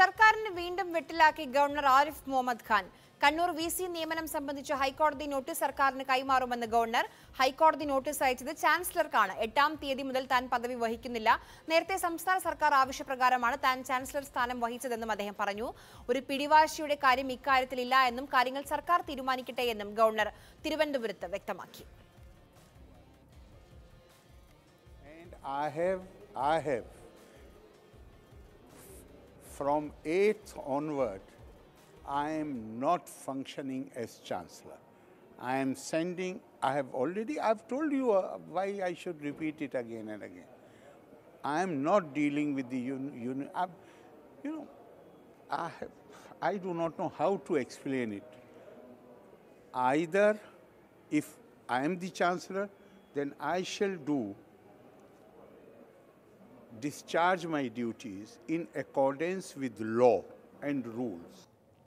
സർക്കാരിന് വീണ്ടും വെട്ടിലാക്കി governor Arif Muhammad Khan Kannur V C നിയമനം സംബന്ധിച്ച ഹൈക്കോടതി നോട്ടീസ് സർക്കാരിന് കൈമാറുമെന്ന് ഗവർണർ ഹൈക്കോടതി നോട്ടീസ് അയച്ചത് ചാൻസലർക്കാണ് എട്ടാം തീയതി മുതൽ താൻ പദവി വഹിക്കുന്നില്ല നേരത്തെ സംസ്ഥാന സർക്കാർ ആവശ്യപ്രകാരമാണ് താൻ ചാൻസലർ സ്ഥാനം വഹിച്ചതെന്നും അദ്ദേഹം പറഞ്ഞു ഒരു പിടിവാശിയുടെ കാര്യം ഇക്കാര്യത്തിലില്ല എന്നും കാര്യങ്ങൾ സർക്കാർ തീരുമാനിക്കട്ടെ എന്നും ഗവർണർ തിരുവനന്തപുരത്ത് വ്യക്തമാക്കി I have, I have from 8th onward, I am not functioning as Chancellor. I am sending, I have already, I've told you uh, why I should repeat it again and again. I am not dealing with the union. You know, I, have, I do not know how to explain it. Either if I am the Chancellor, then I shall do discharge my duties in accordance with law and rules.